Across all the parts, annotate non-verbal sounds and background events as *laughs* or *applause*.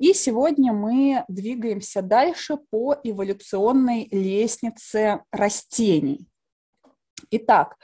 И сегодня мы двигаемся дальше по эволюционной лестнице растений. Итак,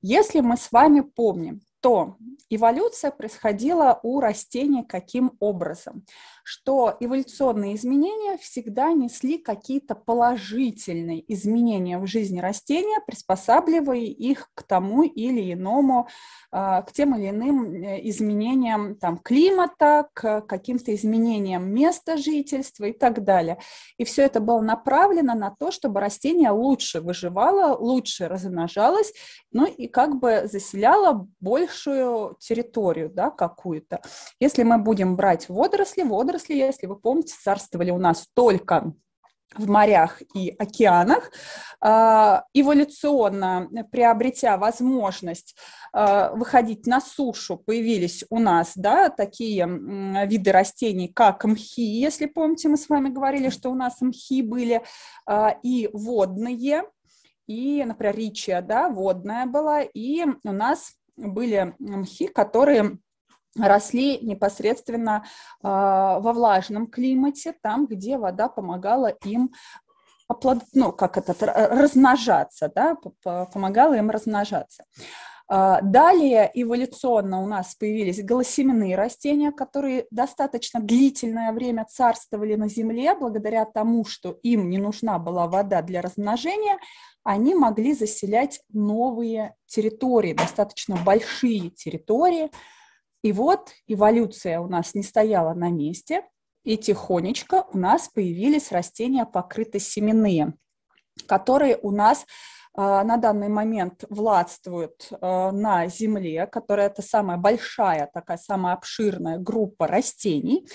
если мы с вами помним, то эволюция происходила у растений каким образом? что эволюционные изменения всегда несли какие-то положительные изменения в жизни растения, приспосабливая их к тому или иному, а, к тем или иным э, изменениям там, климата, к каким-то изменениям места жительства и так далее. И все это было направлено на то, чтобы растение лучше выживало, лучше размножалось, ну и как бы заселяло большую территорию да, какую-то. Если мы будем брать водоросли, водоросли водоросли, если вы помните, царствовали у нас только в морях и океанах, а, эволюционно приобретя возможность а, выходить на сушу, появились у нас да, такие виды растений, как мхи, если помните, мы с вами говорили, что у нас мхи были а, и водные, и, например, ричия, да, водная была, и у нас были мхи, которые росли непосредственно а, во влажном климате, там, где вода помогала им оплод... ну, как это, размножаться, да, помогала им размножаться. А, далее эволюционно у нас появились голосеменные растения, которые достаточно длительное время царствовали на Земле. Благодаря тому, что им не нужна была вода для размножения, они могли заселять новые территории, достаточно большие территории, и вот эволюция у нас не стояла на месте, и тихонечко у нас появились растения покрытосеменные, которые у нас а, на данный момент владствуют а, на Земле, которая это самая большая, такая самая обширная группа растений.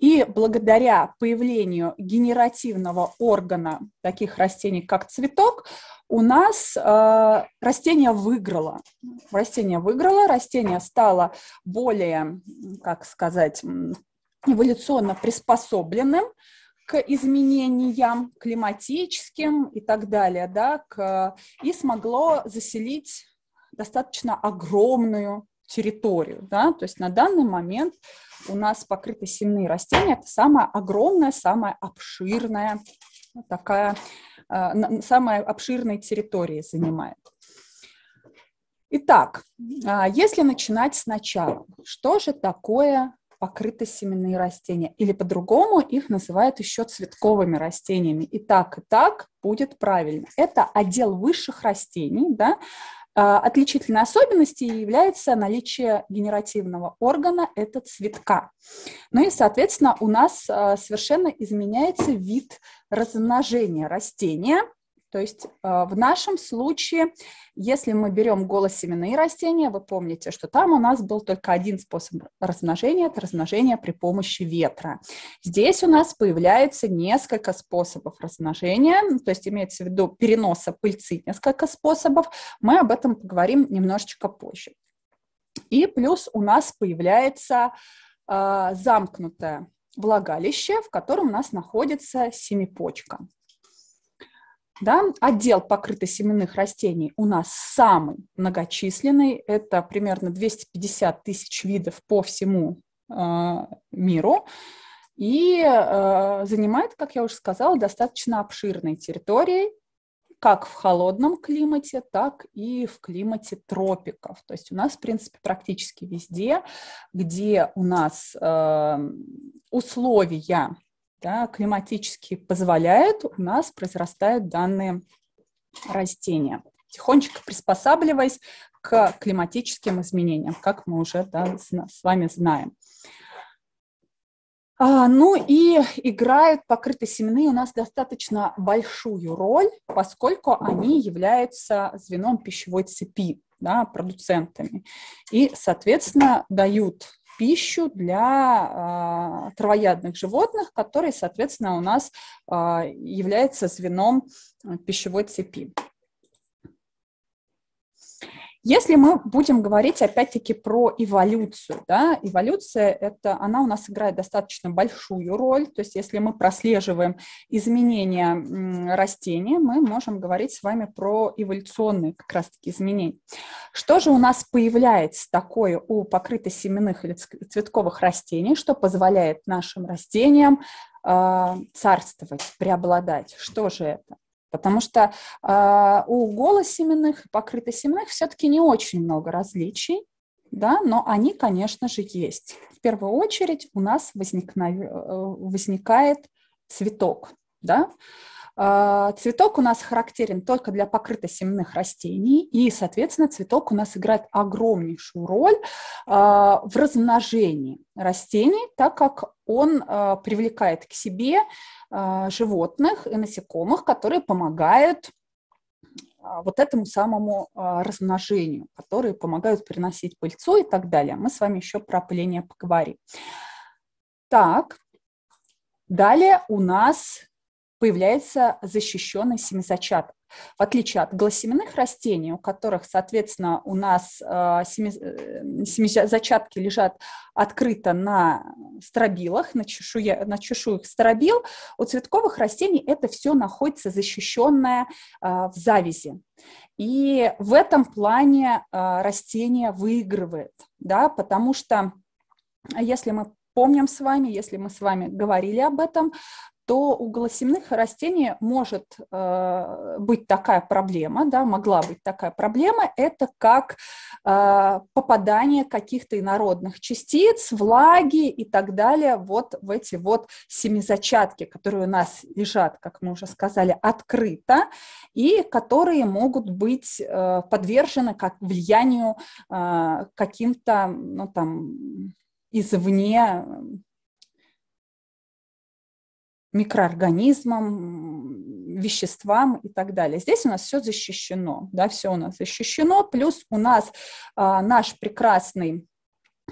И благодаря появлению генеративного органа таких растений, как цветок, у нас э, растение выиграло. Растение выиграло, растение стало более, как сказать, эволюционно приспособленным к изменениям климатическим и так далее, да, к, и смогло заселить достаточно огромную территорию. Да? То есть на данный момент у нас покрыты сенные растения. Это самая огромная, самая обширная такая, э, самая обширная территория занимает. Итак, а, если начинать сначала, что же такое покрыто семенные растения, или по-другому их называют еще цветковыми растениями. И так, и так будет правильно. Это отдел высших растений, да, а, отличительной особенностью является наличие генеративного органа, это цветка. Ну и, соответственно, у нас а, совершенно изменяется вид размножения растения – то есть а, в нашем случае, если мы берем голосеменные растения, вы помните, что там у нас был только один способ размножения, это размножение при помощи ветра. Здесь у нас появляется несколько способов размножения, ну, то есть имеется в виду переноса пыльцы несколько способов. Мы об этом поговорим немножечко позже. И плюс у нас появляется а, замкнутое влагалище, в котором у нас находится семипочка. Да? Отдел покрытосеменных растений у нас самый многочисленный. Это примерно 250 тысяч видов по всему э, миру. И э, занимает, как я уже сказала, достаточно обширной территорией, как в холодном климате, так и в климате тропиков. То есть у нас, в принципе, практически везде, где у нас э, условия да, климатически позволяет, у нас произрастают данные растения, тихонечко приспосабливаясь к климатическим изменениям, как мы уже да, с вами знаем. А, ну и играют покрытые семены у нас достаточно большую роль, поскольку они являются звеном пищевой цепи, да, продуцентами. И, соответственно, дают пищу для а, травоядных животных, которые, соответственно, у нас а, является звеном а, пищевой цепи. Если мы будем говорить опять-таки про эволюцию, да, эволюция это, она у нас играет достаточно большую роль, то есть если мы прослеживаем изменения растения, мы можем говорить с вами про эволюционные как раз-таки изменения. Что же у нас появляется такое у покрытосеменных или цветковых растений, что позволяет нашим растениям а, царствовать, преобладать. Что же это? Потому что э, у голосеменных, покрытосеменных все-таки не очень много различий, да, но они, конечно же, есть. В первую очередь у нас возникна... Э, возникает цветок, да, а, цветок у нас характерен только для покрытосемных растений, и, соответственно, цветок у нас играет огромнейшую роль а, в размножении растений, так как он а, привлекает к себе животных и насекомых, которые помогают вот этому самому размножению, которые помогают переносить пыльцу и так далее. Мы с вами еще про пыление поговорим. Так, далее у нас появляется защищенный семизачаток. В отличие от гласеменных растений, у которых, соответственно, у нас а, э, семизачатки лежат открыто на стробилах, на, чешуе, на чешуях стробил, у цветковых растений это все находится защищенное а, в завязи. И в этом плане а, растение выигрывает, да, потому что если мы помним с вами, если мы с вами говорили об этом, то у голосемных растений может э, быть такая проблема, да, могла быть такая проблема, это как э, попадание каких-то инородных частиц, влаги и так далее вот в эти вот семизачатки, которые у нас лежат, как мы уже сказали, открыто, и которые могут быть э, подвержены как влиянию э, каким-то, ну там, извне микроорганизмам, веществам и так далее. Здесь у нас все защищено, да, все у нас защищено, плюс у нас а, наш прекрасный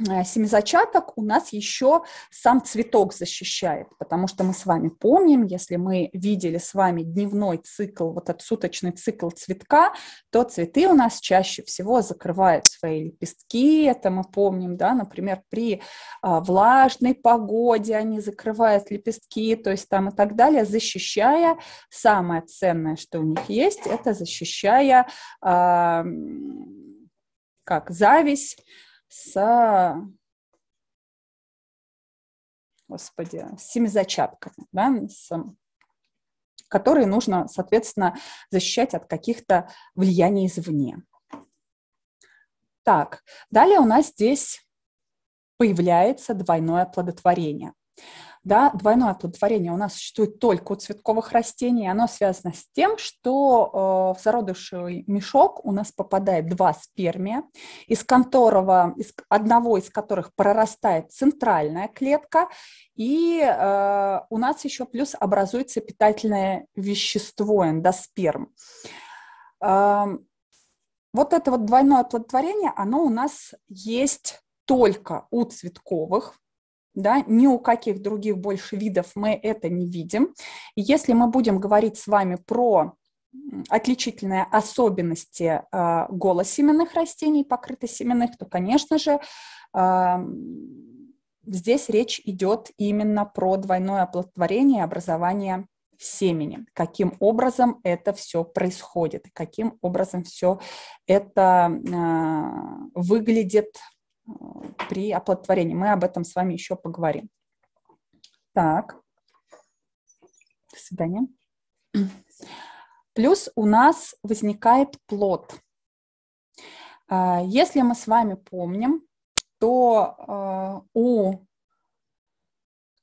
Э, семизачаток у нас еще сам цветок защищает, потому что мы с вами помним, если мы видели с вами дневной цикл, вот этот суточный цикл цветка, то цветы у нас чаще всего закрывают свои лепестки, это мы помним, да, например, при а, влажной погоде они закрывают лепестки, то есть там и так далее, защищая самое ценное, что у них есть, это защищая а, как зависть, с господи, с семизачатками, да, с, которые нужно, соответственно, защищать от каких-то влияний извне. Так, далее у нас здесь появляется двойное оплодотворение да, двойное оплодотворение у нас существует только у цветковых растений. Оно связано с тем, что э, в зародышевый мешок у нас попадает два спермия, из которого, из одного из которых прорастает центральная клетка, и э, у нас еще плюс образуется питательное вещество эндосперм. Э, вот это вот двойное оплодотворение, оно у нас есть только у цветковых да, ни у каких других больше видов мы это не видим. И если мы будем говорить с вами про отличительные особенности э, а, голосеменных растений, покрытосеменных, то, конечно же, э, здесь речь идет именно про двойное оплодотворение и образование семени, каким образом это все происходит, каким образом все это э, выглядит при оплодотворении. Мы об этом с вами еще поговорим. Так, до свидания. Плюс у нас возникает плод. А, если мы с вами помним, то а, у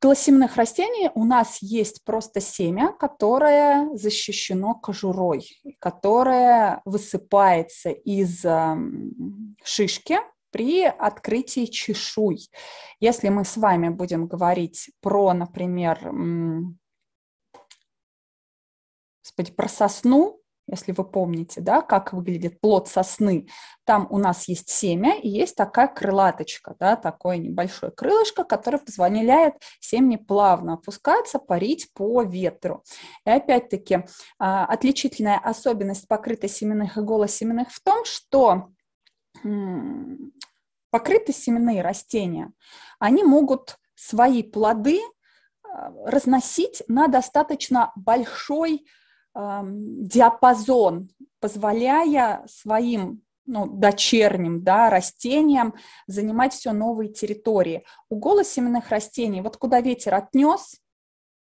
Голосемных растений у нас есть просто семя, которое защищено кожурой, которое высыпается из шишки, при открытии чешуй. Если мы с вами будем говорить про, например, господи, про сосну, если вы помните, да, как выглядит плод сосны, там у нас есть семя и есть такая крылаточка, да, такое небольшое крылышко, которое позволяет семени плавно опускаться, парить по ветру. И опять-таки а, отличительная особенность покрытосеменных и голосеменных в том, что покрыты семенные растения, они могут свои плоды э, разносить на достаточно большой эм, диапазон, позволяя своим ну, дочерним да, растениям занимать все новые территории. У голосеменных растений, вот куда ветер отнес,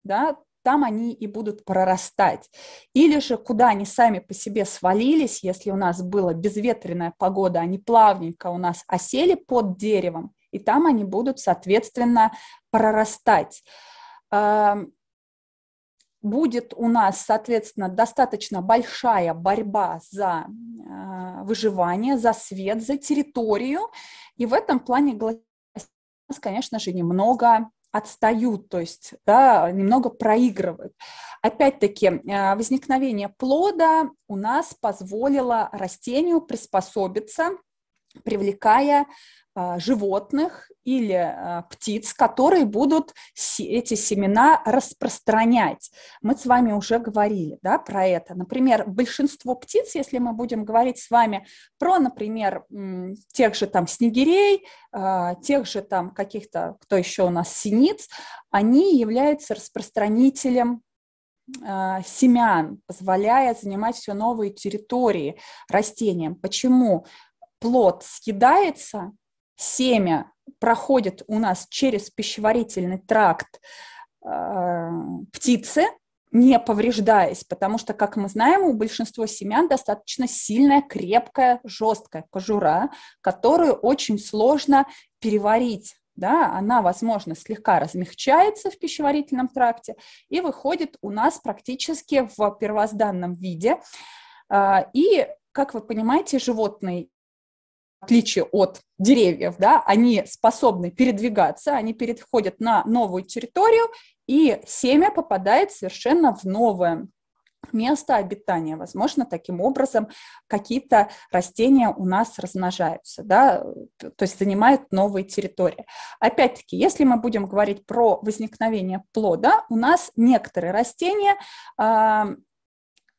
да, там они и будут прорастать. Или же куда они сами по себе свалились, если у нас была безветренная погода, они плавненько у нас осели под деревом, и там они будут, соответственно, прорастать. Эм, будет у нас, соответственно, достаточно большая борьба за э, выживание, за свет, за территорию, и в этом плане гласит нас, конечно же, немного отстают, то есть да, немного проигрывают. Опять-таки, а, возникновение плода у нас позволило растению приспособиться привлекая а, животных или а, птиц, которые будут эти семена распространять. Мы с вами уже говорили да, про это. Например, большинство птиц, если мы будем говорить с вами про, например, тех же там снегирей, а, тех же там каких-то, кто еще у нас, синиц, они являются распространителем семян, позволяя занимать все новые территории растениям. Почему? плод съедается, семя проходит у нас через пищеварительный тракт э, птицы, не повреждаясь, потому что, как мы знаем, у большинства семян достаточно сильная, крепкая, жесткая кожура, которую очень сложно переварить. Да, она, возможно, слегка размягчается в пищеварительном тракте и выходит у нас практически в первозданном виде. Э, и, как вы понимаете, животные отличие от деревьев, да, они способны передвигаться, они переходят на новую территорию, и семя попадает совершенно в новое место обитания. Возможно, таким образом какие-то растения у нас размножаются, да, то есть занимают новые территории. Опять-таки, если мы будем говорить про возникновение плода, у нас некоторые растения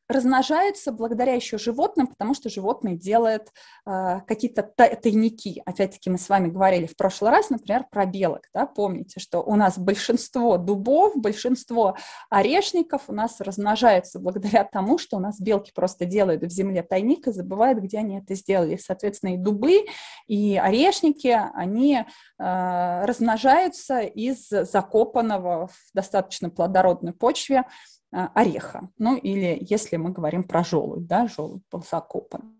размножаются благодаря еще животным, потому что животные делают э, какие-то тайники. Опять-таки мы с вами говорили в прошлый раз, например, про белок. Да? Помните, что у нас большинство дубов, большинство орешников у нас размножаются благодаря тому, что у нас белки просто делают в земле тайник и забывают, где они это сделали. Соответственно, и дубы, и орешники, они э, размножаются из закопанного в достаточно плодородной почве э, а, ореха, ну или если мы говорим про желудь, да, желудь был закопан.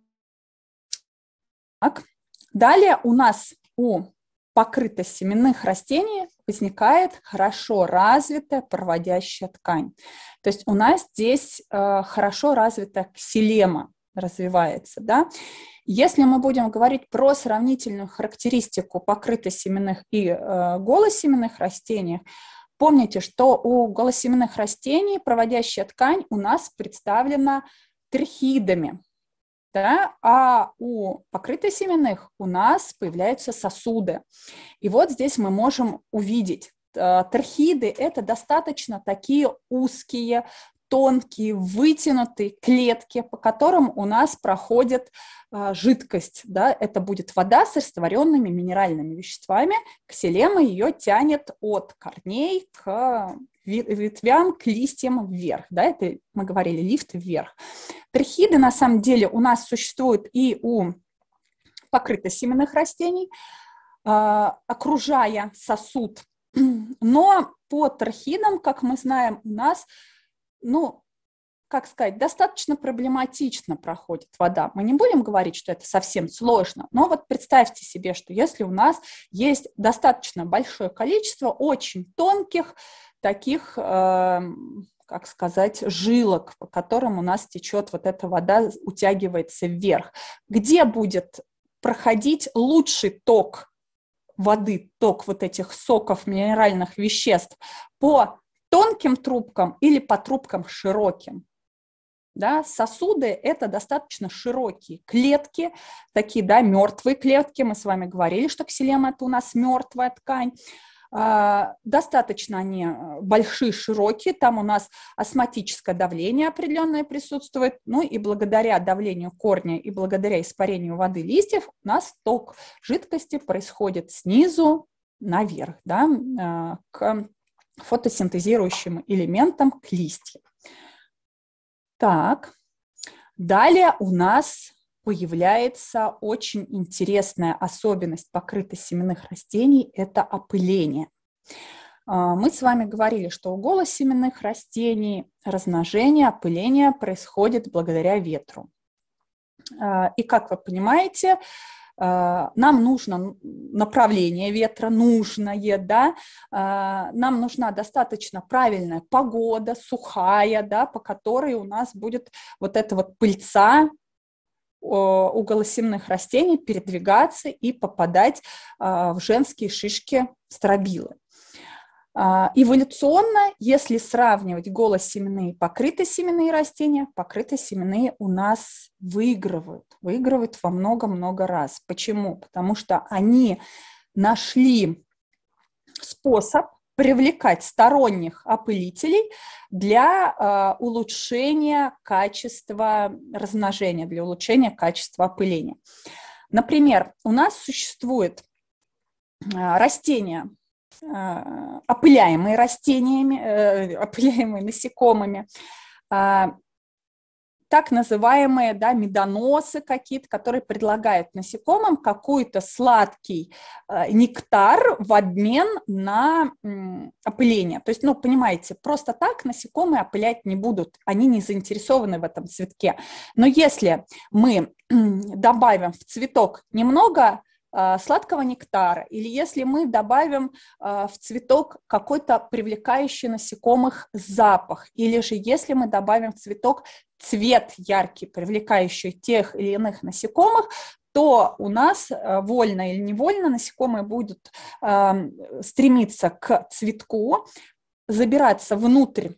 Так. Далее у нас у покрытость семенных растений возникает хорошо развитая проводящая ткань. То есть у нас здесь э, хорошо развита ксилема развивается. Да? Если мы будем говорить про сравнительную характеристику покрытости семенных и э, голосеменных растений, Помните, что у голосеменных растений проводящая ткань у нас представлена трихидами, да? а у покрытосеменных у нас появляются сосуды. И вот здесь мы можем увидеть, э, Трахиды – это достаточно такие узкие, тонкие, вытянутые клетки, по которым у нас проходит а, жидкость. Да? Это будет вода с растворенными минеральными веществами. Ксилема ее тянет от корней к а, ветвям, к листьям вверх. Да? Это, мы говорили, лифт вверх. Трихиды, на самом деле, у нас существуют и у покрытосеменных растений, а, окружая сосуд. *clears throat* Но по трахидам, как мы знаем, у нас ну, как сказать, достаточно проблематично проходит вода. Мы не будем говорить, что это совсем сложно, но вот представьте себе, что если у нас есть достаточно большое количество очень тонких таких, э, как сказать, жилок, по которым у нас течет вот эта вода, утягивается вверх, где будет проходить лучший ток воды, ток вот этих соков, минеральных веществ по тонким трубкам или по трубкам широким. Да, сосуды – это достаточно широкие клетки, такие, да, мертвые клетки. Мы с вами говорили, что ксилема – это у нас мертвая ткань. А, достаточно они э, большие, широкие, там у нас астматическое давление определенное присутствует, ну и благодаря давлению корня и благодаря испарению воды листьев у нас ток жидкости происходит снизу наверх, да, э, к фотосинтезирующим элементом к листьям. Так, далее у нас появляется очень интересная особенность покрытосеменных растений – это опыление. А, мы с вами говорили, что у голосеменных растений размножение, опыление происходит благодаря ветру. А, и, как вы понимаете, а, нам нужно направление ветра, нужное, да, а, нам нужна достаточно правильная погода, сухая, да, по которой у нас будет вот эта вот пыльца уголосемных растений передвигаться и попадать а, в женские шишки стробилы. А, эволюционно, если сравнивать голосеменные и покрытосеменные растения, покрытосеменные у нас выигрывают, выигрывают во много-много раз. Почему? Потому что они нашли способ привлекать сторонних опылителей для э, улучшения качества размножения, для улучшения качества опыления. Например, у нас существует э, растение а, опыляемые растениями, э, *laughs* опыляемые насекомыми, а, так называемые да, медоносы какие-то, которые предлагают насекомым какой-то сладкий а, нектар в обмен на опыление. То есть, ну, понимаете, просто так насекомые опылять не будут, они не заинтересованы в этом цветке. Но если мы добавим в цветок немного а, сладкого нектара, или если мы добавим а, в цветок какой-то привлекающий насекомых запах, или же если мы добавим в цветок цвет яркий, привлекающий тех или иных насекомых, то у нас э, вольно или невольно насекомые будут а, стремиться к цветку, забираться внутрь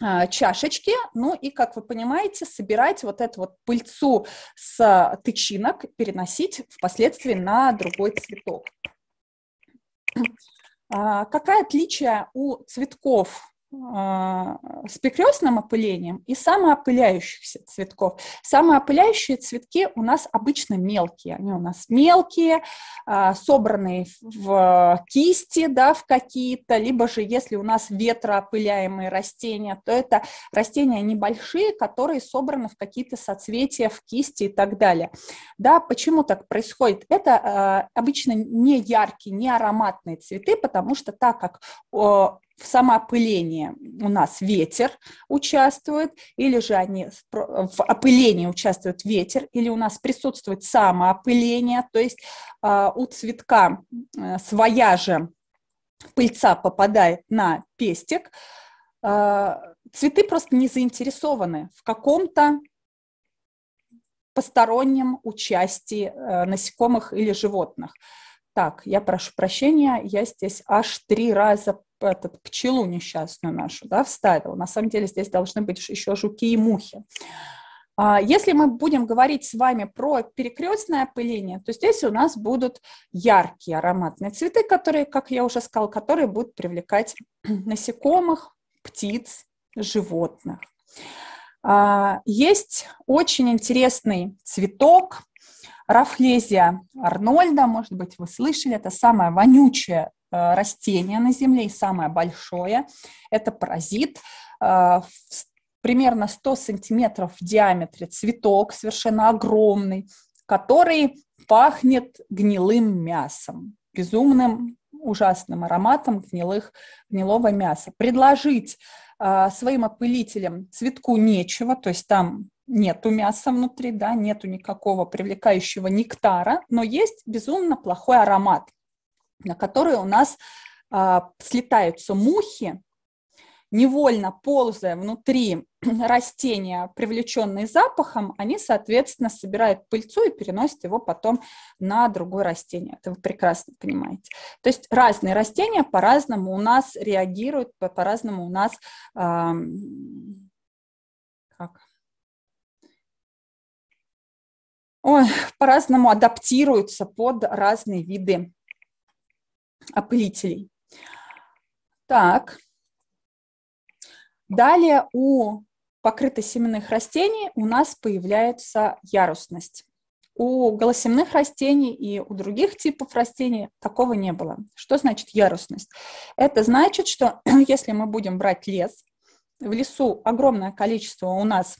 а, чашечки, ну и, как вы понимаете, собирать вот эту вот пыльцу с тычинок, переносить впоследствии на другой цветок. А, Какое отличие у цветков а, с перекрестным опылением и самоопыляющихся цветков. Самоопыляющие цветки у нас обычно мелкие. Они у нас мелкие, а, собранные в кисти, да, в какие-то, либо же если у нас ветроопыляемые растения, то это растения небольшие, которые собраны в какие-то соцветия, в кисти и так далее. Да, почему так происходит? Это а, обычно не яркие, не ароматные цветы, потому что так как в самоопылении у нас ветер участвует, или же они в опылении участвует ветер, или у нас присутствует самоопыление, то есть а, у цветка э, своя же пыльца попадает на пестик, а, цветы просто не заинтересованы в каком-то постороннем участии э, насекомых или животных так, я прошу прощения, я здесь аж три раза этот, пчелу несчастную нашу да, вставил. На самом деле здесь должны быть еще жуки и мухи. А, если мы будем говорить с вами про перекрестное опыление, то здесь у нас будут яркие ароматные цветы, которые, как я уже сказала, которые будут привлекать *clears throat* насекомых, птиц, животных. А, есть очень интересный цветок, Рафлезия Арнольда, может быть, вы слышали, это самое вонючее э, растение на Земле и самое большое. Это паразит. Э, примерно 100 сантиметров в диаметре цветок, совершенно огромный, который пахнет гнилым мясом, безумным ужасным ароматом гнилых, гнилого мяса. Предложить э, своим опылителям цветку нечего, то есть там нету мяса внутри, да, нету никакого привлекающего нектара, но есть безумно плохой аромат, на который у нас а, слетаются мухи, невольно ползая внутри *clears throat* растения, привлеченные запахом, они, соответственно, собирают пыльцу и переносят его потом на другое растение. Это вы прекрасно понимаете. То есть разные растения по-разному у нас реагируют, по-разному у нас э, Ой, по-разному адаптируются под разные виды опылителей. Так. Далее у покрытосеменных растений у нас появляется ярусность. У голосемных растений и у других типов растений такого не было. Что значит ярусность? Это значит, что *clears throat* если мы будем брать лес, в лесу огромное количество у нас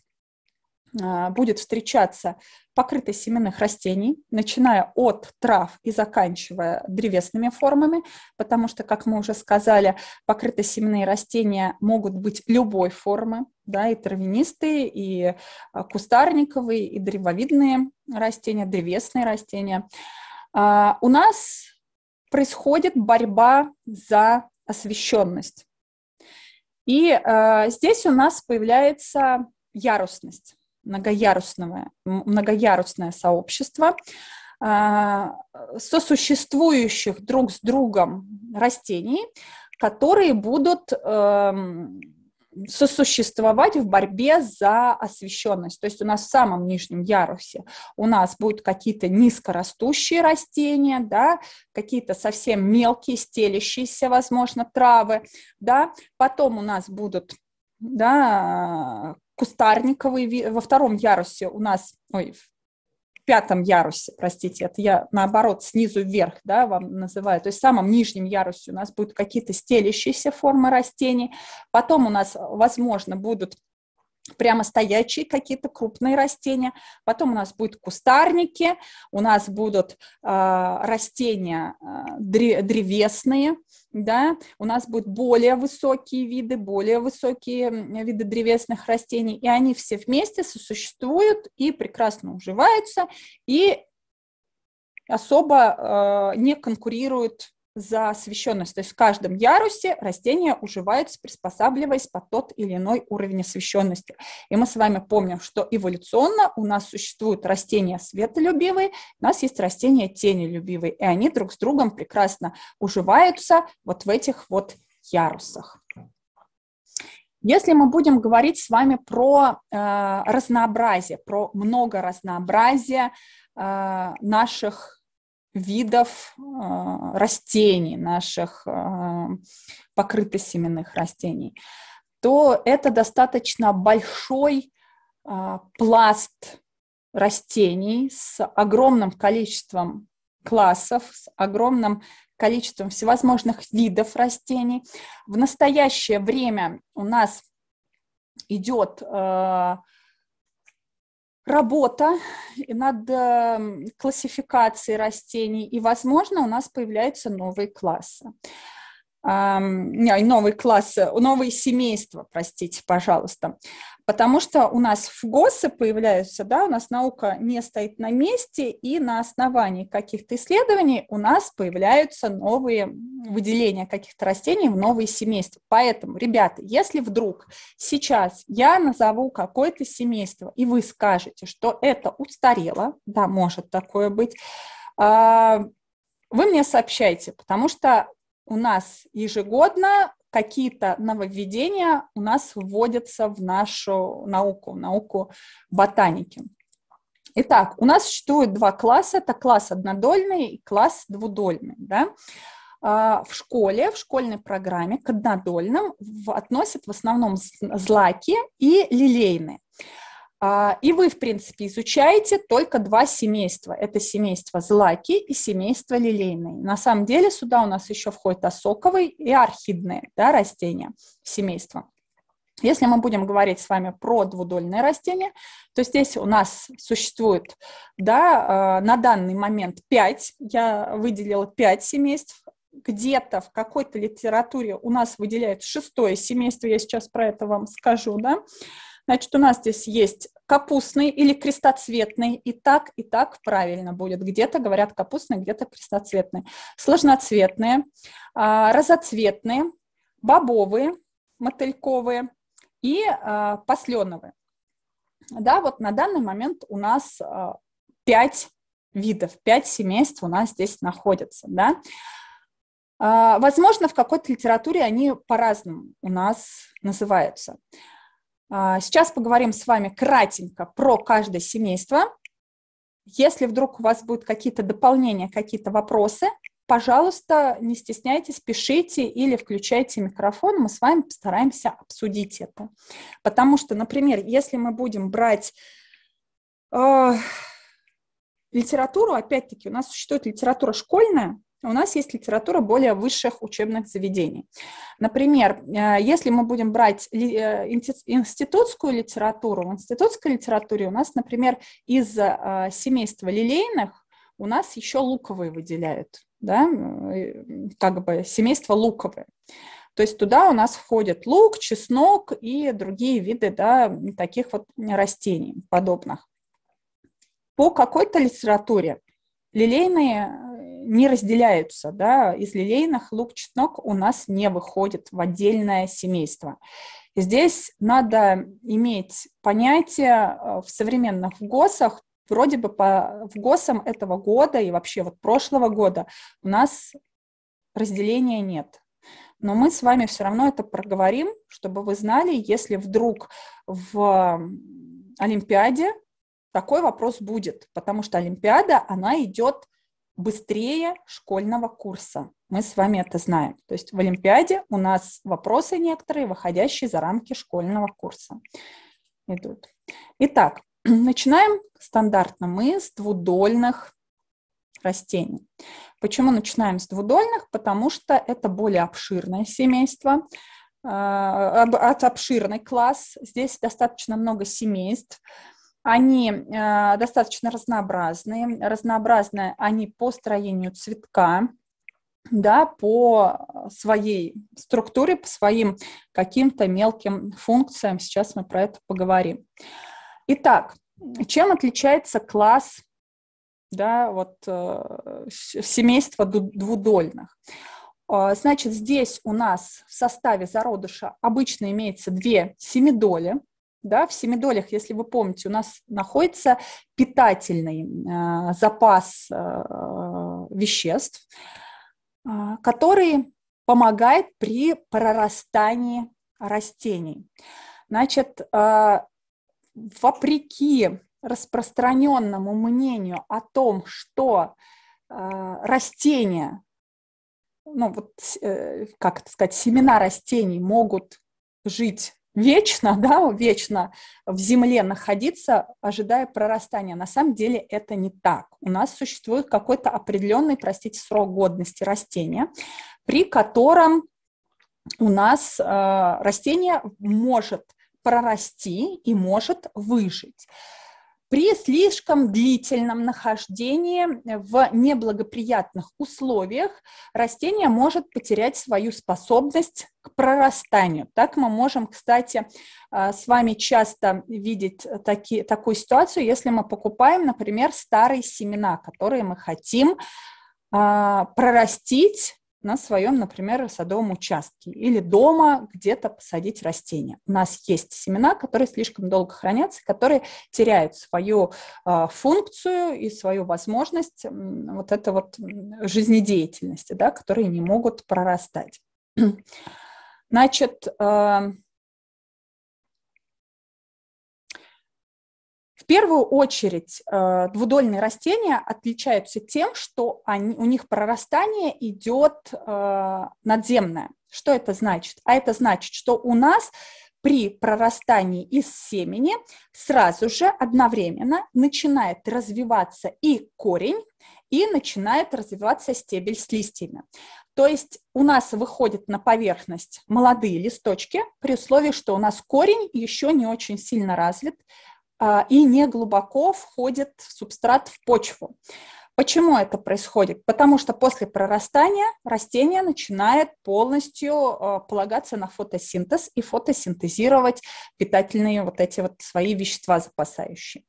а, будет встречаться покрытость семенных растений, начиная от трав и заканчивая древесными формами, потому что, как мы уже сказали, покрытость семенные растения могут быть любой формы, да, и травянистые, и а, кустарниковые, и древовидные растения, древесные растения. А, у нас происходит борьба за освещенность. И здесь у нас появляется ярусность многоярусное многоярусное сообщество а, сосуществующих друг с другом растений, которые будут эм, сосуществовать в борьбе за освещенность. То есть у нас в самом нижнем ярусе у нас будут какие-то низкорастущие растения, да, какие-то совсем мелкие, стелящиеся, возможно, травы. Да. Потом у нас будут да, кустарниковый, во втором ярусе у нас, ой, в пятом ярусе, простите, это я наоборот снизу вверх, да, вам называю, то есть в самом нижнем ярусе у нас будут какие-то стелящиеся формы растений, потом у нас, возможно, будут прямо стоячие какие-то крупные растения. Потом у нас будут кустарники, у нас будут э, растения э, древесные, да, у нас будут более высокие виды, более высокие виды древесных растений, и они все вместе сосуществуют и прекрасно уживаются, и особо э, не конкурируют за освещенность. То есть в каждом ярусе растение уживается, приспосабливаясь под тот или иной уровень освещенности. И мы с вами помним, что эволюционно у нас существуют растения светолюбивые, у нас есть растения тенелюбивые, и они друг с другом прекрасно уживаются вот в этих вот ярусах. Если мы будем говорить с вами про э, разнообразие, про много разнообразия э, наших видов э, растений, наших э, покрытосеменных растений, то это достаточно большой э, пласт растений с огромным количеством классов, с огромным количеством всевозможных видов растений. В настоящее время у нас идет работа над эм, классификацией растений, и, возможно, у нас появляются новые классы. Эм, не, новый класс, новые семейства, простите, пожалуйста. Потому что у нас ФГОСы появляются, да, у нас наука не стоит на месте, и на основании каких-то исследований у нас появляются новые выделения каких-то растений в новые семейства. Поэтому, ребята, если вдруг сейчас я назову какое-то семейство, и вы скажете, что это устарело, да, может такое быть, а, вы мне сообщайте, потому что у нас ежегодно какие-то нововведения у нас вводятся в нашу науку, в науку ботаники. Итак, у нас существует два класса. Это класс однодольный и класс двудольный. Да? А, в школе, в школьной программе к однодольным относят в основном злаки и лилейные. А, и вы, в принципе, изучаете только два семейства. Это семейство злаки и семейство лилейные. На самом деле сюда у нас еще входит осоковые и архидные да, растения семейства. Если мы будем говорить с вами про двудольные растения, то здесь у нас существует да, а, на данный момент пять. я выделила пять семейств, где-то в какой-то литературе у нас выделяют шестое семейство, я сейчас про это вам скажу, да, Значит, у нас здесь есть капустный или крестоцветный. И так, и так правильно будет. Где-то говорят капустный, где-то крестоцветный. Сложноцветные, а, разоцветные, бобовые, мотыльковые и а, посленовые. Да, вот на данный момент у нас а, пять видов, пять семейств у нас здесь находятся. Да? Возможно, в какой-то литературе они по-разному у нас называются. А, сейчас поговорим с вами кратенько про каждое семейство. Если вдруг у вас будут какие-то дополнения, какие-то вопросы, пожалуйста, не стесняйтесь, пишите или включайте микрофон, мы с вами постараемся обсудить это. Потому что, например, если мы будем брать э, литературу, опять-таки, у нас существует литература школьная, у нас есть литература более высших учебных заведений. Например, э, если мы будем брать э, институтскую литературу, в институтской литературе у нас, например, из э, семейства лилейных у нас еще луковые выделяют, да, как бы семейство луковые. То есть туда у нас входят лук, чеснок и другие виды да, таких вот растений подобных. По какой-то литературе лилейные не разделяются, да, из лилейных лук, чеснок у нас не выходит в отдельное семейство. Здесь надо иметь понятие э, в современных ГОСах, вроде бы по в ГОСам этого года и вообще вот прошлого года у нас разделения нет. Но мы с вами все равно это проговорим, чтобы вы знали, если вдруг в Олимпиаде такой вопрос будет, потому что Олимпиада, она идет быстрее школьного курса. Мы с вами это знаем. То есть в Олимпиаде у нас вопросы некоторые, выходящие за рамки школьного курса, идут. Итак, *clears throat* начинаем стандартно мы с двудольных растений. Почему начинаем с двудольных? Потому что это более обширное семейство, а, от обширный класс. Здесь достаточно много семейств. Они э, достаточно разнообразные. разнообразные они по строению цветка, да, по своей структуре, по своим каким-то мелким функциям. Сейчас мы про это поговорим. Итак, чем отличается класс да, вот, э, семейства двудольных? Э, значит, здесь у нас в составе зародыша обычно имеется две семидоли, да, в семи если вы помните, у нас находится питательный э, запас э, веществ, э, который помогает при прорастании растений. Значит, э, вопреки распространенному мнению о том, что э, растения, ну вот э, как это сказать, семена растений могут жить вечно, да, вечно в земле находиться, ожидая прорастания. На самом деле это не так. У нас существует какой-то определенный, простите, срок годности растения, при котором у нас э, растение может прорасти и может выжить. При слишком длительном нахождении в неблагоприятных условиях растение может потерять свою способность к прорастанию. Так мы можем, кстати, а, с вами часто видеть таки, такую ситуацию, если мы покупаем, например, старые семена, которые мы хотим а, прорастить на своем, например, садовом участке или дома где-то посадить растения. У нас есть семена, которые слишком долго хранятся, которые теряют свою э, функцию и свою возможность э, вот этой вот жизнедеятельности, да, которые не могут прорастать. *clears throat* Значит, э, первую очередь э, двудольные растения отличаются тем, что они, у них прорастание идет э, надземное. Что это значит? А это значит, что у нас при прорастании из семени сразу же одновременно начинает развиваться и корень, и начинает развиваться стебель с листьями. То есть у нас выходят на поверхность молодые листочки при условии, что у нас корень еще не очень сильно развит, а, и не глубоко входит субстрат в почву. Почему это происходит? Потому что после прорастания растение начинает полностью а, полагаться на фотосинтез и фотосинтезировать питательные вот эти вот свои вещества запасающие.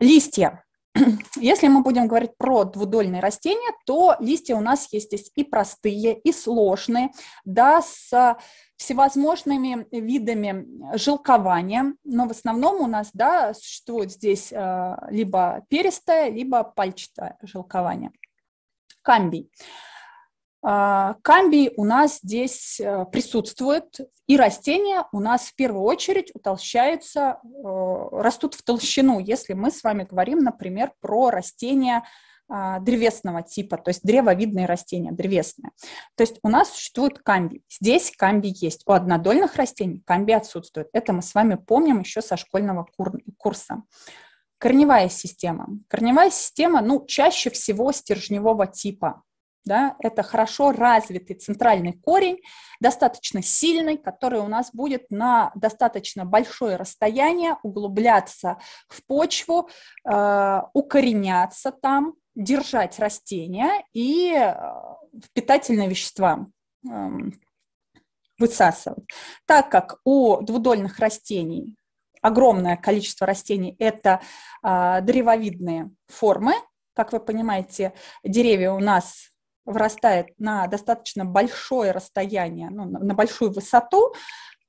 Листья *clears throat* Если мы будем говорить про двудольные растения, то листья у нас есть здесь и простые, и сложные, да, с всевозможными видами жилкования, но в основном у нас, да, существует здесь э, либо перистое, либо пальчатое жилкование. Камбий. А, камбий у нас здесь э, присутствует, и растения у нас в первую очередь утолщаются, э, растут в толщину, если мы с вами говорим, например, про растения а, древесного типа, то есть древовидные растения, древесные. То есть у нас существует камбий. Здесь камбий есть. У однодольных растений камбий отсутствует. Это мы с вами помним еще со школьного курса. Корневая система. Корневая система, ну, чаще всего стержневого типа да, это хорошо развитый центральный корень, достаточно сильный, который у нас будет на достаточно большое расстояние углубляться в почву, э, укореняться там, держать растения и э, питательные вещества э, высасывать. Так как у двудольных растений огромное количество растений – это э, древовидные формы, как вы понимаете, деревья у нас вырастает на достаточно большое расстояние, ну, на большую высоту,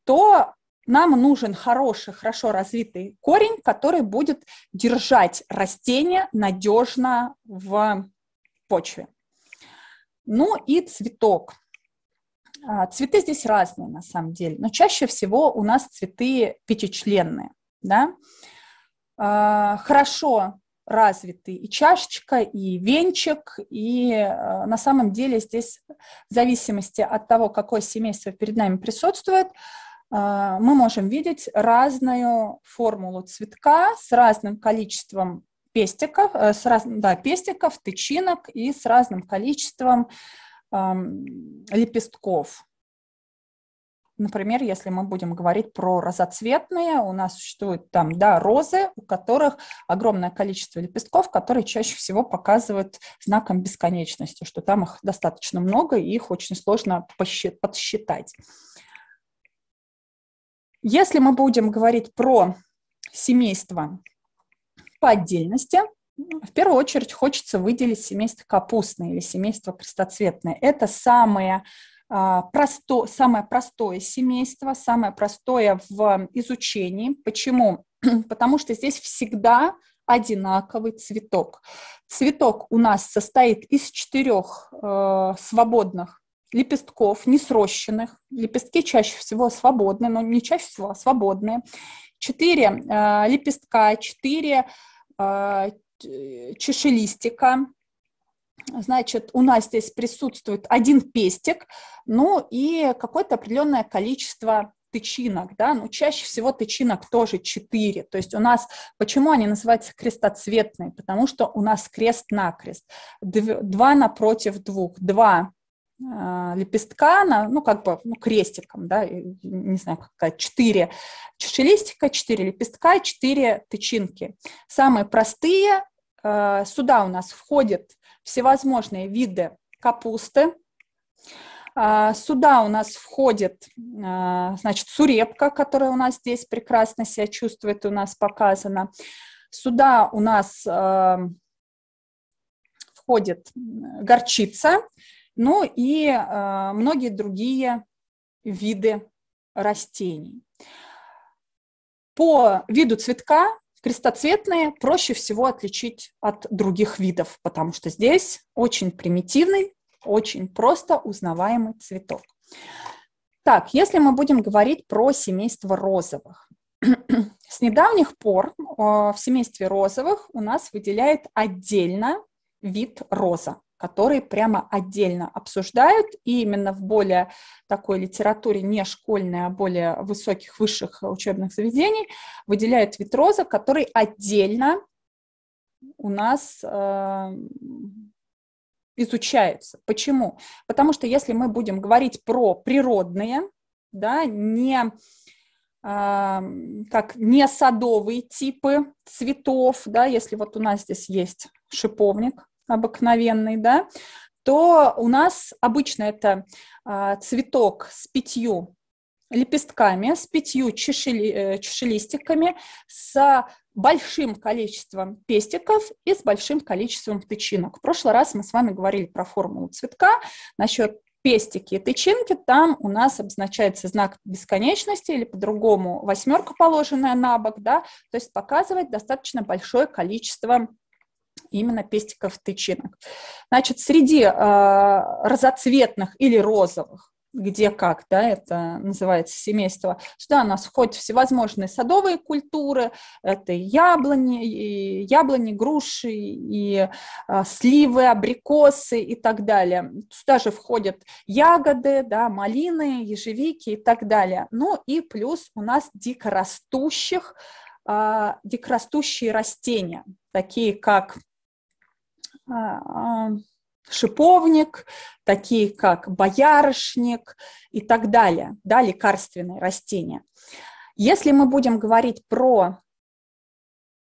то нам нужен хороший, хорошо развитый корень, который будет держать растение надежно в почве. Ну и цветок. А, цветы здесь разные на самом деле, но чаще всего у нас цветы пятичленные. Да? А, хорошо развиты и чашечка, и венчик, и э, на самом деле здесь в зависимости от того, какое семейство перед нами присутствует, э, мы можем видеть разную формулу цветка с разным количеством пестиков, э, с раз, да, пестиков, тычинок и с разным количеством эм, лепестков например, если мы будем говорить про разоцветные, у нас существуют там, да, розы, у которых огромное количество лепестков, которые чаще всего показывают знаком бесконечности, что там их достаточно много, и их очень сложно подсчитать. Если мы будем говорить про семейство по отдельности, в первую очередь хочется выделить семейство капустное или семейство крестоцветное. Это самые а, просто, самое простое семейство, самое простое в изучении. Почему? *clears throat* Потому что здесь всегда одинаковый цветок. Цветок у нас состоит из четырех э, свободных лепестков, несрощенных. Лепестки чаще всего свободны, но не чаще всего, а свободные. Четыре э, лепестка, четыре э, чешелистика, Значит, у нас здесь присутствует один пестик, ну и какое-то определенное количество тычинок, да, Ну чаще всего тычинок тоже 4, то есть у нас, почему они называются крестоцветные, потому что у нас крест-накрест, два напротив двух, два а, лепестка, на, ну, как бы ну, крестиком, да, не знаю, какая, четыре чашелистика, четыре лепестка, четыре тычинки. Самые простые, а, сюда у нас входит всевозможные виды капусты. А, сюда у нас входит, а, значит, сурепка, которая у нас здесь прекрасно себя чувствует, у нас показана. Сюда у нас а, входит горчица, ну и многие другие виды растений. По виду цветка Крестоцветные проще всего отличить от других видов, потому что здесь очень примитивный, очень просто узнаваемый цветок. Так, если мы будем говорить про семейство розовых. *clears throat* С недавних пор э, в семействе розовых у нас выделяет отдельно вид роза которые прямо отдельно обсуждают, и именно в более такой литературе не школьной, а более высоких, высших учебных заведений выделяют витроза, который отдельно у нас э, изучается. Почему? Потому что если мы будем говорить про природные, да, не э, как не садовые типы цветов, да, если вот у нас здесь есть шиповник, обыкновенный, да, то у нас обычно это а, цветок с пятью лепестками, с пятью чешели, э, чешелистиками, с большим количеством пестиков и с большим количеством тычинок. В прошлый раз мы с вами говорили про формулу цветка. Насчет пестики и тычинки, там у нас обозначается знак бесконечности или по-другому восьмерка, положенная на бок, да, то есть показывает достаточно большое количество именно пестиков-тычинок. Значит, среди э, разоцветных или розовых где как, да, это называется семейство. Сюда у нас входят всевозможные садовые культуры, это яблони, яблони, груши, и а, сливы, абрикосы и так далее. Сюда же входят ягоды, да, малины, ежевики и так далее. Ну и плюс у нас дикорастущих, а, дикорастущие растения, такие как а, а, шиповник, такие как боярышник и так далее, да, лекарственные растения. Если мы будем говорить про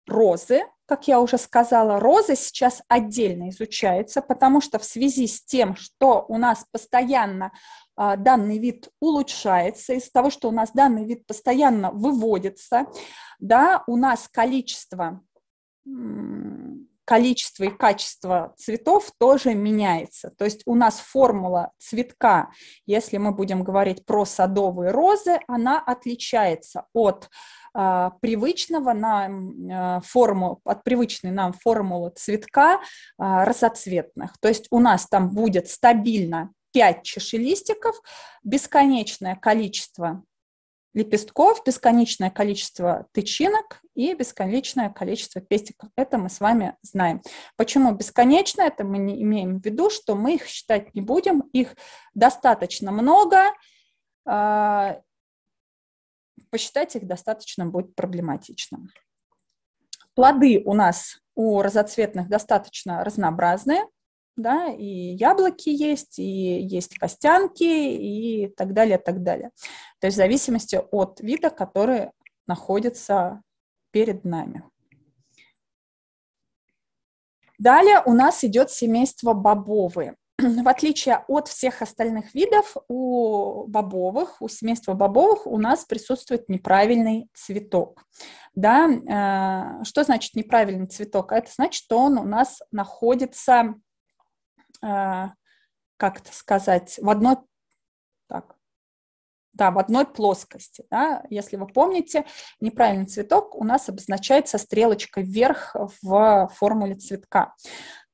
розы, как я уже сказала, розы сейчас отдельно изучаются, потому что в связи с тем, что у нас постоянно а, данный вид улучшается, из-за того, что у нас данный вид постоянно выводится, да, у нас количество количество и качество цветов тоже меняется. То есть у нас формула цветка, если мы будем говорить про садовые розы, она отличается от э, привычного нам э, форму, от привычной нам формулы цветка э, а, разоцветных. То есть у нас там будет стабильно 5 чашелистиков, бесконечное количество лепестков, бесконечное количество тычинок и бесконечное количество пестиков. Это мы с вами знаем. Почему бесконечно? Это мы не имеем в виду, что мы их считать не будем. Их достаточно много. А, посчитать их достаточно будет проблематично. Плоды у нас у разоцветных достаточно разнообразные да, и яблоки есть, и есть костянки, и так далее, так далее. То есть в зависимости от вида, который находится перед нами. Далее у нас идет семейство бобовые. *clears throat* В отличие от всех остальных видов, у бобовых, у семейства бобовых у нас присутствует неправильный цветок. Да? Э, что значит неправильный цветок? Это значит, что он у нас находится а, как это сказать, в одной, так, да, в одной плоскости. Да? Если вы помните, неправильный цветок у нас обозначается стрелочкой вверх в формуле цветка.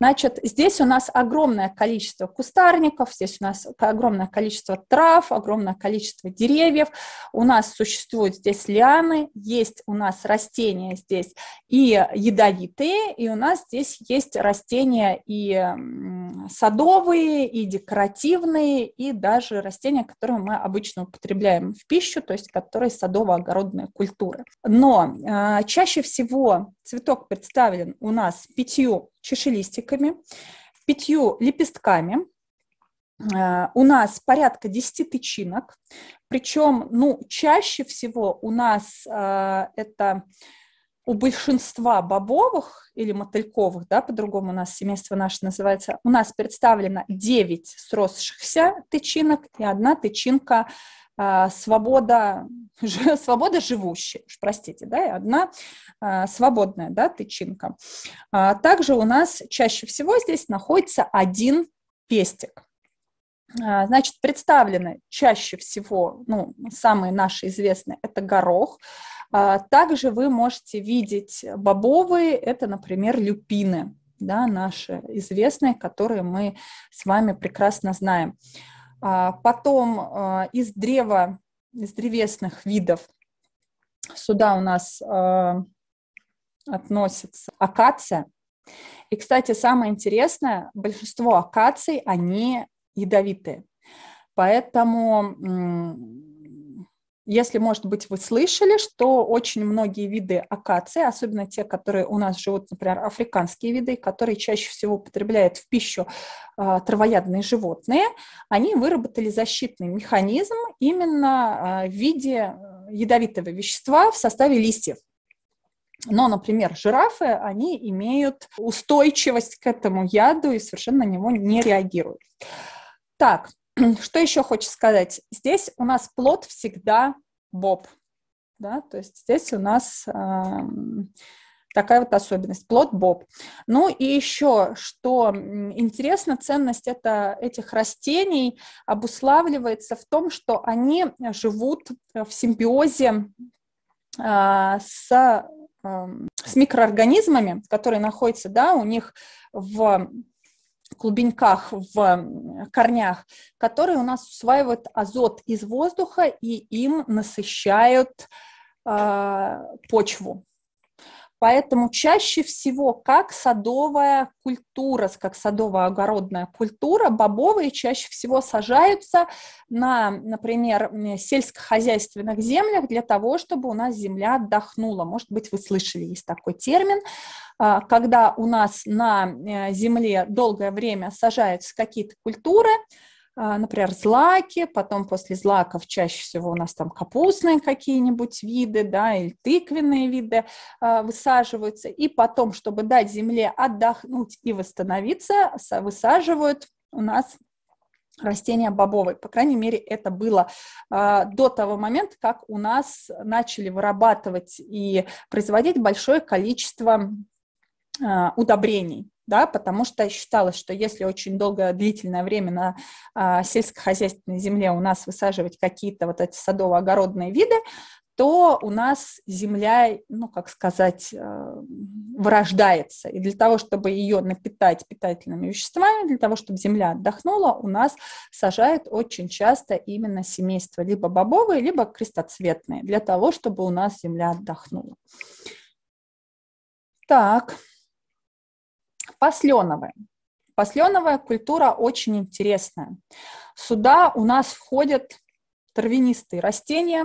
Значит, здесь у нас огромное количество кустарников, здесь у нас огромное количество трав, огромное количество деревьев, у нас существуют здесь лианы, есть у нас растения здесь и ядовитые, и у нас здесь есть растения и садовые, и декоративные, и даже растения, которые мы обычно употребляем в пищу, то есть которые садово-огородные культуры. Но э, чаще всего Цветок представлен у нас пятью чешелистиками, пятью лепестками. Э, у нас порядка 10 тычинок, причем, ну, чаще всего у нас э, это у большинства бобовых или мотыльковых, да, по-другому у нас семейство наше называется, у нас представлено 9 сросшихся тычинок и одна тычинка э, свобода, *laughs* ж, свобода живущая, уж простите, да, и одна э, свободная, да, тычинка. А также у нас чаще всего здесь находится один пестик. А, значит, представлены чаще всего, ну, самые наши известные, это горох. А, также вы можете видеть бобовые, это, например, люпины, да, наши известные, которые мы с вами прекрасно знаем. А, потом из древа, из древесных видов сюда у нас относится акация. И, кстати, самое интересное, большинство акаций, они ядовитые. Поэтому, если, может быть, вы слышали, что очень многие виды акации, особенно те, которые у нас живут, например, африканские виды, которые чаще всего употребляют в пищу а, травоядные животные, они выработали защитный механизм именно а, в виде э, ядовитого вещества в составе листьев. Но, например, жирафы, они имеют устойчивость к этому яду и совершенно на него не реагируют. Так, *clears throat* что еще хочешь сказать? Здесь у нас плод всегда боб, да, то есть здесь у нас э, такая вот особенность, плод боб. Ну и еще, что интересно, ценность это, этих растений обуславливается в том, что они живут в симбиозе э, с эм, с микроорганизмами, которые находятся, да, у них в клубеньках, в корнях, которые у нас усваивают азот из воздуха и им насыщают э, почву. Поэтому чаще всего как садовая культура, как садово-огородная культура, бобовые чаще всего сажаются на, например, сельскохозяйственных землях для того, чтобы у нас земля отдохнула. Может быть, вы слышали, есть такой термин а, когда у нас на э, земле долгое время сажаются какие-то культуры, а, например, злаки, потом после злаков чаще всего у нас там капустные какие-нибудь виды, да, или тыквенные виды а, высаживаются, и потом, чтобы дать земле отдохнуть и восстановиться, высаживают у нас растения бобовые. По крайней мере, это было а, до того момента, как у нас начали вырабатывать и производить большое количество удобрений да, потому что считалось, что если очень долгое, длительное время на а, сельскохозяйственной земле у нас высаживать какие-то вот эти садово-огородные виды, то у нас земля, ну, как сказать, э, вырождается. И для того, чтобы ее напитать питательными веществами, для того, чтобы земля отдохнула, у нас сажают очень часто именно семейства либо бобовые, либо крестоцветные, для того, чтобы у нас земля отдохнула. Так, Посленовые. Посленовая культура очень интересная. Сюда у нас входят травянистые растения.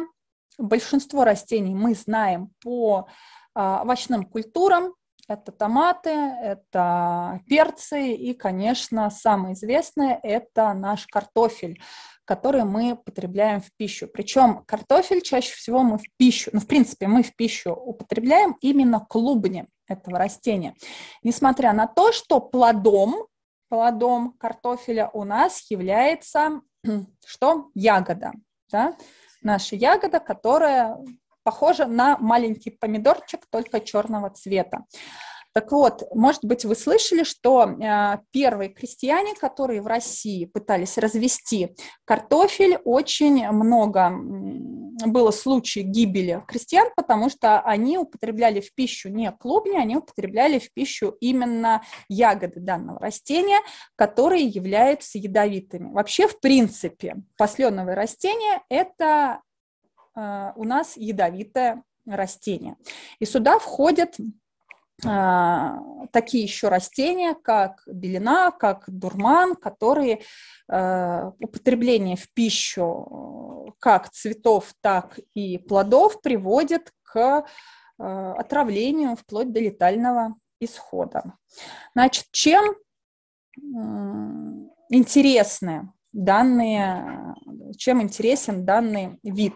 Большинство растений мы знаем по а, овощным культурам. Это томаты, это перцы и, конечно, самое известное – это наш картофель, который мы потребляем в пищу. Причем картофель чаще всего мы в пищу, ну, в принципе, мы в пищу употребляем именно клубни этого растения. Несмотря на то, что плодом, плодом картофеля у нас является *clears throat* что? Ягода. Да? Наша ягода, которая похожа на маленький помидорчик, только черного цвета. Так вот, может быть, вы слышали, что э, первые крестьяне, которые в России пытались развести картофель, очень много было случаев гибели крестьян, потому что они употребляли в пищу не клубни, они употребляли в пищу именно ягоды данного растения, которые являются ядовитыми. Вообще, в принципе, посленовые растение это э, у нас ядовитое растение. И сюда входят а, такие еще растения, как белина, как дурман, которые а, употребление в пищу как цветов, так и плодов приводит к а, отравлению вплоть до летального исхода. Значит, чем интересны данные, чем интересен данный вид.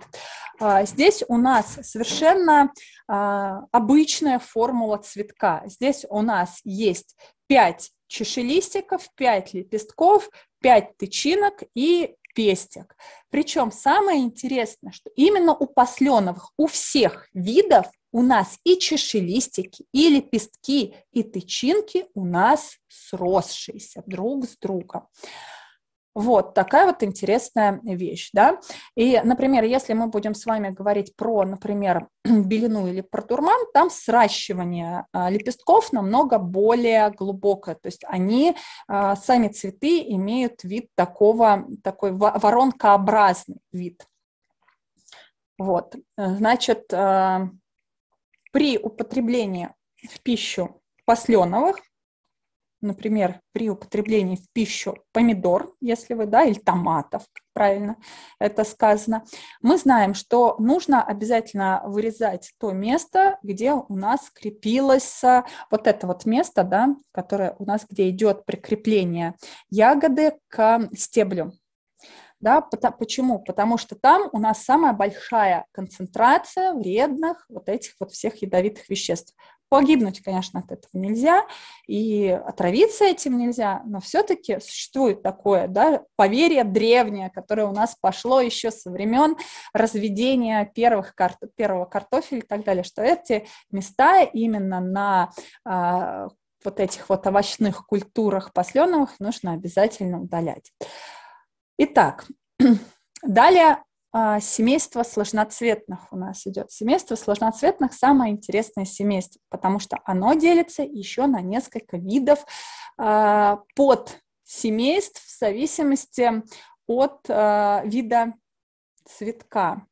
А, здесь у нас совершенно а, обычная формула цветка. Здесь у нас есть 5 чешелистиков, 5 лепестков, 5 тычинок и пестик. Причем самое интересное, что именно у посленовых, у всех видов у нас и чешелистики, и лепестки, и тычинки у нас сросшиеся друг с другом. Вот такая вот интересная вещь, да. И, например, если мы будем с вами говорить про, например, *clears throat* белину или про дурман, там сращивание а, лепестков намного более глубокое, то есть они, а, сами цветы имеют вид такого, такой воронкообразный вид. Вот, значит, а, при употреблении в пищу посленовых например, при употреблении в пищу помидор, если вы, да, или томатов, правильно это сказано, мы знаем, что нужно обязательно вырезать то место, где у нас скрепилось э, вот это вот место, да, которое у нас, где идет прикрепление ягоды к стеблю. Да, почему? Потому что там у нас самая большая концентрация вредных вот этих вот всех ядовитых веществ. Погибнуть, конечно, от этого нельзя, и отравиться этим нельзя, но все-таки существует такое да, поверье древнее, которое у нас пошло еще со времен разведения первых карт... первого картофеля и так далее, что эти места именно на а, вот этих вот овощных культурах посленовых нужно обязательно удалять. Итак, *clears throat* далее а, семейство сложноцветных у нас идет. Семейство сложноцветных самое интересное семейство, потому что оно делится еще на несколько видов а, под семейств в зависимости от а, вида цветка.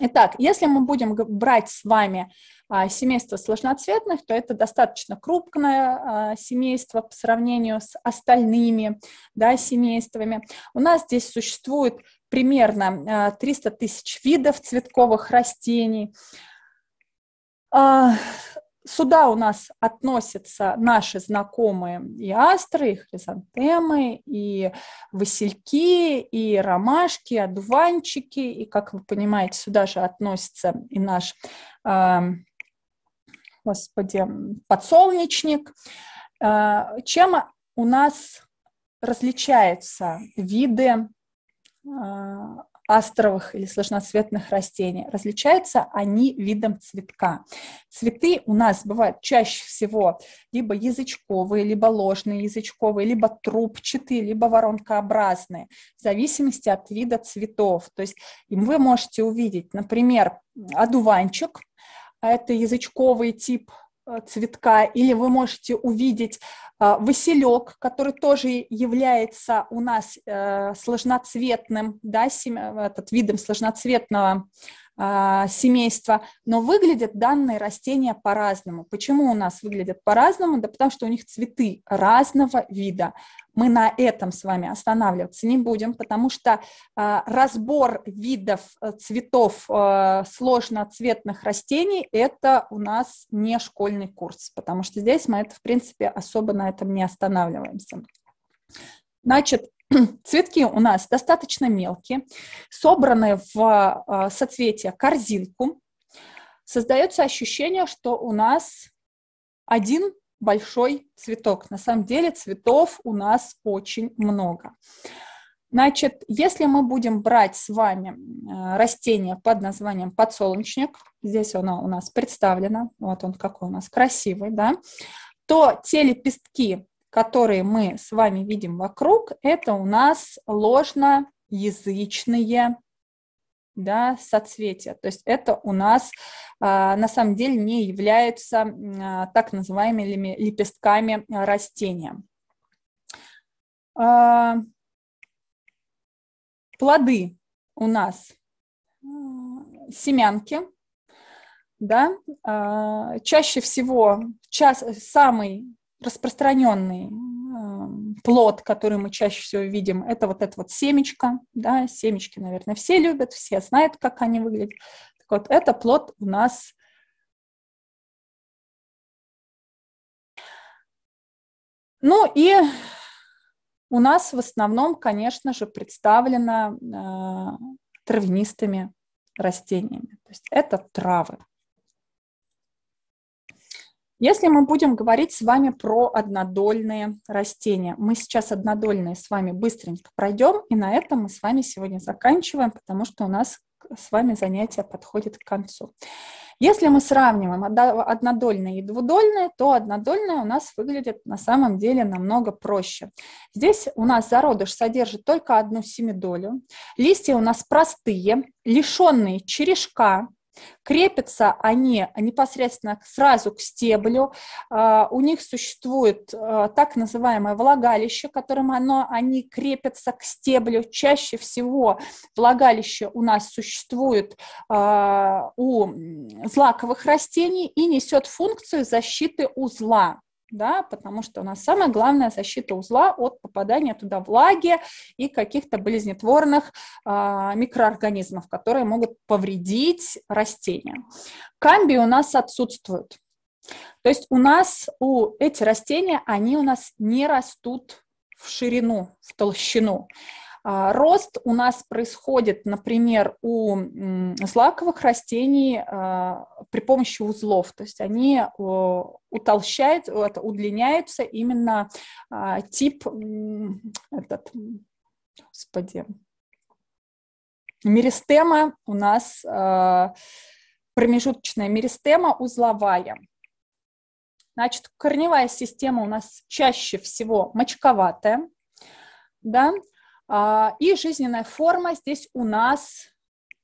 Итак, если мы будем брать с вами а, семейство сложноцветных, то это достаточно крупное семейство по сравнению с остальными да, семействами. У нас здесь существует примерно 300 а, тысяч видов цветковых растений. А, сюда у нас относятся наши знакомые и астры, и хризантемы, и васильки, и ромашки, и одуванчики. И, как вы понимаете, сюда же относится и наш, э, господи, подсолнечник. чем у нас различаются виды Э, астровых или сложноцветных растений. Различаются они видом цветка. Цветы у нас бывают чаще всего либо язычковые, либо ложные язычковые, либо трубчатые, либо воронкообразные, в зависимости от вида цветов. То есть вы можете увидеть, например, одуванчик, а это язычковый тип Э, цветка, или вы можете увидеть э, василек, который тоже является у нас э, сложноцветным, да, семя, этот видом сложноцветного а, семейства, но выглядят данные растения по-разному. Почему у нас выглядят по-разному? Да потому что у них цветы разного вида. Мы на этом с вами останавливаться не будем, потому что а, разбор видов э, цветов а, сложноцветных растений – это у нас не школьный курс, потому что здесь мы это, в принципе, особо на этом не останавливаемся. Значит, *clears throat* Цветки у нас достаточно мелкие, собраны в а, соцветие корзинку. Создается ощущение, что у нас один большой цветок. На самом деле цветов у нас очень много. Значит, если мы будем брать с вами а, растение под названием подсолнечник, здесь оно у нас представлено, вот он какой у нас красивый, да, то те лепестки, которые мы с вами видим вокруг, это у нас ложноязычные да, соцветия. То есть это у нас а, на самом деле не являются а, так называемыми лепестками растения. А, плоды у нас а, семянки, да, а, чаще всего час, самый распространенный эм, плод, который мы чаще всего видим, это вот эта вот семечка, да, семечки, наверное, все любят, все знают, как они выглядят. Так вот, это плод у нас Ну и у нас в основном, конечно же, представлено э, травянистыми растениями. То есть это травы. Если мы будем говорить с вами про однодольные растения, мы сейчас однодольные с вами быстренько пройдем, и на этом мы с вами сегодня заканчиваем, потому что у нас с вами занятие подходит к концу. Если мы сравниваем однодольные и двудольные, то однодольные у нас выглядит на самом деле намного проще. Здесь у нас зародыш содержит только одну семидолю. Листья у нас простые, лишенные черешка, Крепятся они непосредственно сразу к стеблю. А, у них существует а, так называемое влагалище, которым оно, они крепятся к стеблю. Чаще всего влагалище у нас существует а, у злаковых растений и несет функцию защиты узла да, потому что у нас самая главная защита узла от попадания туда влаги и каких-то болезнетворных а, микроорганизмов, которые могут повредить растения. Камби у нас отсутствует. То есть у нас, у эти растения, они у нас не растут в ширину, в толщину. А, рост у нас происходит, например, у злаковых растений а, при помощи узлов, то есть они утолщают, удлиняются именно а, тип этот, господи, меристема у нас промежуточная меристема узловая. Значит, корневая система у нас чаще всего мочковатая, да, а, и жизненная форма здесь у нас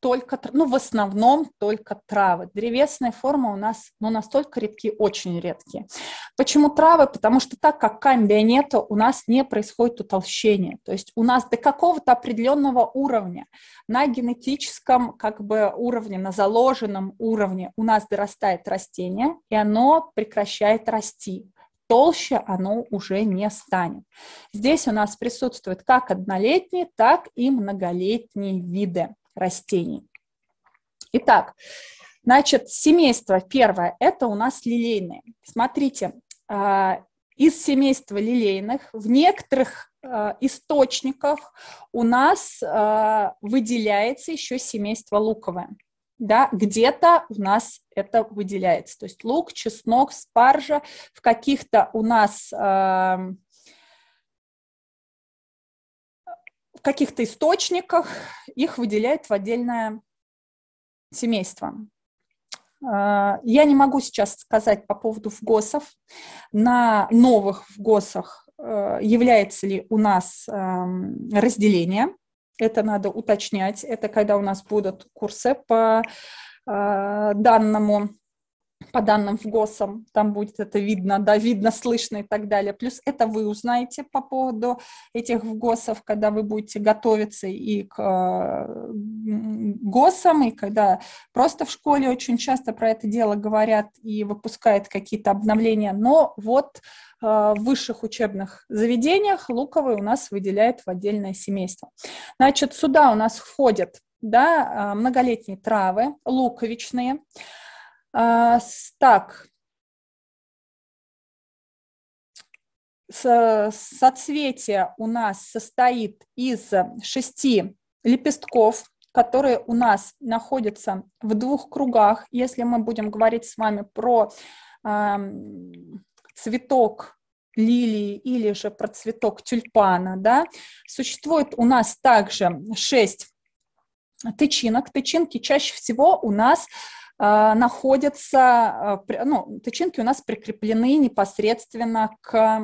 только, ну, в основном только травы. Древесная форма у нас, ну, настолько редкие, очень редкие. Почему травы? Потому что так как камбия нету, у нас не происходит утолщение. То есть у нас до какого-то определенного уровня, на генетическом как бы уровне, на заложенном уровне у нас дорастает растение, и оно прекращает расти толще оно уже не станет. Здесь у нас присутствуют как однолетние, так и многолетние виды растений. Итак, значит, семейство первое – это у нас лилейные. Смотрите, а, из семейства лилейных в некоторых а, источниках у нас а, выделяется еще семейство луковое да, где-то у нас это выделяется. То есть лук, чеснок, спаржа в каких-то у нас э, в каких-то источниках их выделяют в отдельное семейство. Э, я не могу сейчас сказать по поводу вгосов. На новых вгосах э, является ли у нас эм, разделение. Это надо уточнять. Это когда у нас будут курсы по а, данному по данным в ГОСам, там будет это видно, да, видно, слышно и так далее. Плюс это вы узнаете по поводу этих в ГОСов, когда вы будете готовиться и к э, ГОСам, и когда просто в школе очень часто про это дело говорят и выпускают какие-то обновления. Но вот э, в высших учебных заведениях луковые у нас выделяет в отдельное семейство. Значит, сюда у нас входят да, э, многолетние травы, луковичные, а, так. Соцветие у нас состоит из шести лепестков, которые у нас находятся в двух кругах. Если мы будем говорить с вами про э, цветок лилии или же про цветок тюльпана, да, существует у нас также шесть тычинок. Тычинки чаще всего у нас Э, находятся, э, ну, тычинки у нас прикреплены непосредственно к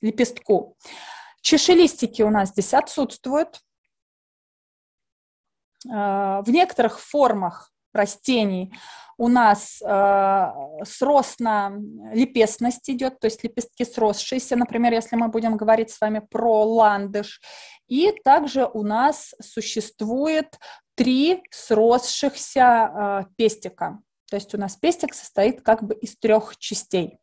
лепестку. Чешелистики у нас здесь отсутствуют. Э, в некоторых формах растений у нас э, срос на лепестность идет, то есть лепестки сросшиеся, например, если мы будем говорить с вами про ландыш. И также у нас существует три сросшихся э, пестика. То есть у нас пестик состоит как бы из трех частей.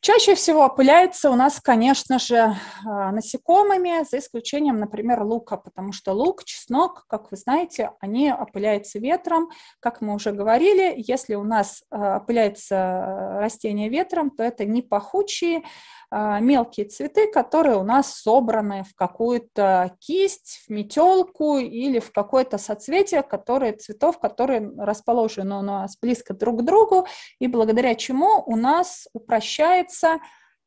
Чаще всего опыляется у нас, конечно же, а, насекомыми, за исключением, например, лука, потому что лук, чеснок, как вы знаете, они опыляются ветром. Как мы уже говорили, если у нас а, опыляется растение ветром, то это не пахучие, а, мелкие цветы, которые у нас собраны в какую-то кисть, в метелку или в какое-то соцветие, которые, цветов, которые расположены у нас близко друг к другу, и благодаря чему у нас упрощается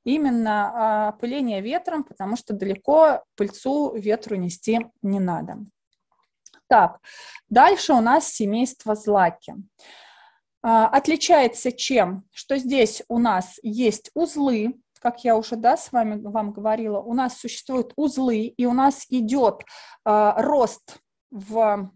именно а, пыление ветром, потому что далеко пыльцу ветру нести не надо. Так, дальше у нас семейство злаки а, отличается чем? Что здесь у нас есть узлы, как я уже да, с вами вам говорила, у нас существуют узлы, и у нас идет э, рост в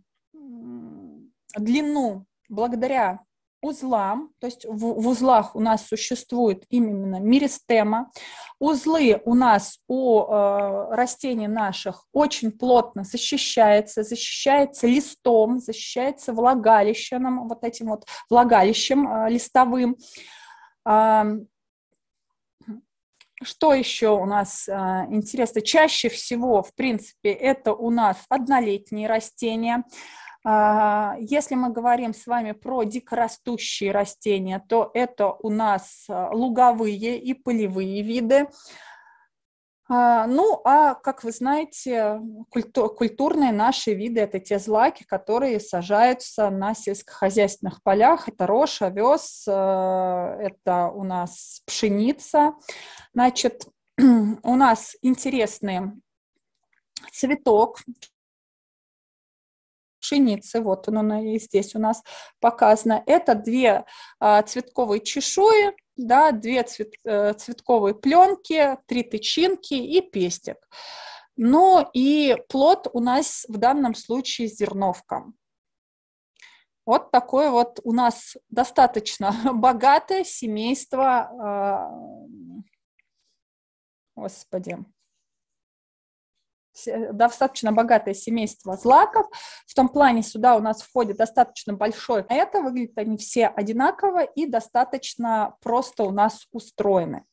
длину благодаря узлам, то есть в, в узлах у нас существует именно меристема. Узлы у нас у э, растений наших очень плотно защищается, защищается листом, защищается влагалищем, вот этим вот влагалищем э, листовым. Э, что еще у нас а, интересно? Чаще всего, в принципе, это у нас однолетние растения. А, если мы говорим с вами про дикорастущие растения, то это у нас а, луговые и полевые виды. А, ну, а, как вы знаете, культу- культурные наши виды – это те злаки, которые сажаются на сельскохозяйственных полях. Это рожь, овес, э, это у нас пшеница. Значит, *clears throat* у нас интересный цветок пшеницы, вот он, и здесь у нас показано. Это две а, цветковые чешуи, да, две цвет, э, цветковые пленки, три тычинки и пестик. Ну и плод у нас в данном случае зерновка. Вот такое вот у нас достаточно *laughs* богатое семейство, а, господи, достаточно богатое семейство злаков. В том плане сюда у нас входит достаточно большой. А это выглядит они все одинаково и достаточно просто у нас устроены.